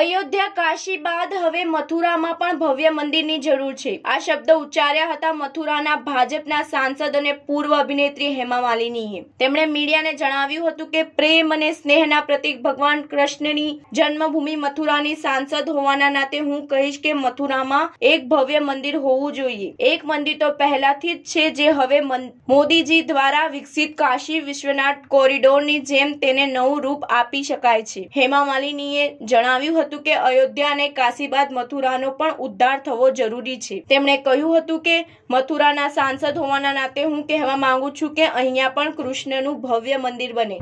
અયોધ્યા કાશી બાદ હવે મથુરામાં પણ ભવ્ય મંદિરની જરૂર છે આ શબ્દ ઉચ્ચાર્યા હતા મથુરાના ભાજપના સાંસદ અને પૂર્વ અભિનેત્રી હેમા માલિનીએ તેમણે મીડિયાને જણાવ્યું હતું કે પ્રેમ અને સ્નેહના પ્રતિક ભગવાન કૃષ્ણની જન્મભૂમિ મથુરાની સાંસદ હોવાના નાતે હું કહીશ કે મથુરામાં એક ભવ્ય મંદિર હોવું જોઈએ એક મંદિર તો પહેલાથી જ છે જે હવે મોદીજી દ્વારા વિકસિત કાશી વિશ્વનાથ કોરિડોરની જેમ તેને નવું રૂપ આપી શકાય છે હેમા માલિનીએ જણાવ્યું હતું કે અયોધ્યા અને કાશી બાદ મથુરાનો પણ ઉદ્ધાર થવો જરૂરી છે તેમણે કહ્યું હતું કે મથુરાના સાંસદ હોવાના નાતે હું કહેવા માંગુ છું કે અહીંયા પણ કૃષ્ણનું ભવ્ય મંદિર બને